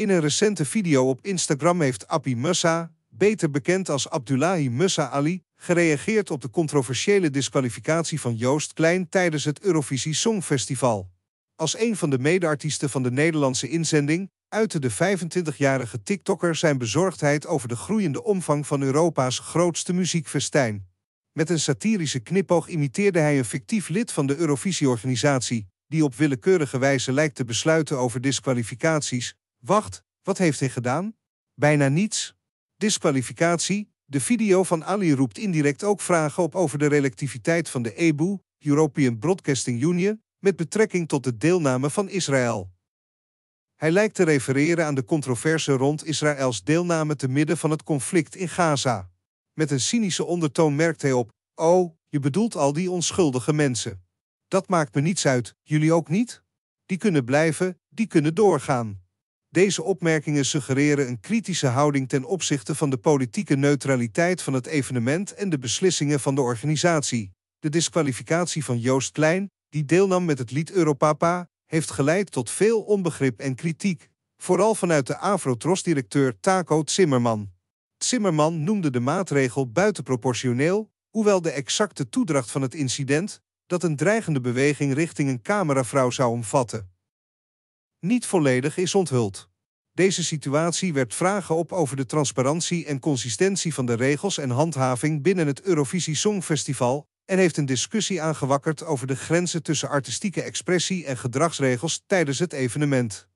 In een recente video op Instagram heeft Appi Mussa, beter bekend als Abdullahi Mussa Ali, gereageerd op de controversiële disqualificatie van Joost Klein tijdens het Eurovisie Songfestival. Als een van de medeartiesten van de Nederlandse inzending uitte de 25-jarige TikToker zijn bezorgdheid over de groeiende omvang van Europa's grootste muziekfestijn. Met een satirische knipoog imiteerde hij een fictief lid van de Eurovisie-organisatie, die op willekeurige wijze lijkt te besluiten over disqualificaties, Wacht, wat heeft hij gedaan? Bijna niets. Disqualificatie. De video van Ali roept indirect ook vragen op over de relativiteit van de EBU, European Broadcasting Union, met betrekking tot de deelname van Israël. Hij lijkt te refereren aan de controverse rond Israëls deelname te midden van het conflict in Gaza. Met een cynische ondertoon merkt hij op: Oh, je bedoelt al die onschuldige mensen. Dat maakt me niets uit, jullie ook niet? Die kunnen blijven, die kunnen doorgaan. Deze opmerkingen suggereren een kritische houding ten opzichte van de politieke neutraliteit van het evenement en de beslissingen van de organisatie. De disqualificatie van Joost Klein, die deelnam met het lied Europapa, heeft geleid tot veel onbegrip en kritiek, vooral vanuit de Afrotros-directeur Taco Zimmerman. Zimmerman noemde de maatregel buitenproportioneel, hoewel de exacte toedracht van het incident dat een dreigende beweging richting een cameravrouw zou omvatten niet volledig is onthuld. Deze situatie werpt vragen op over de transparantie en consistentie van de regels en handhaving binnen het Eurovisie Songfestival en heeft een discussie aangewakkerd over de grenzen tussen artistieke expressie en gedragsregels tijdens het evenement.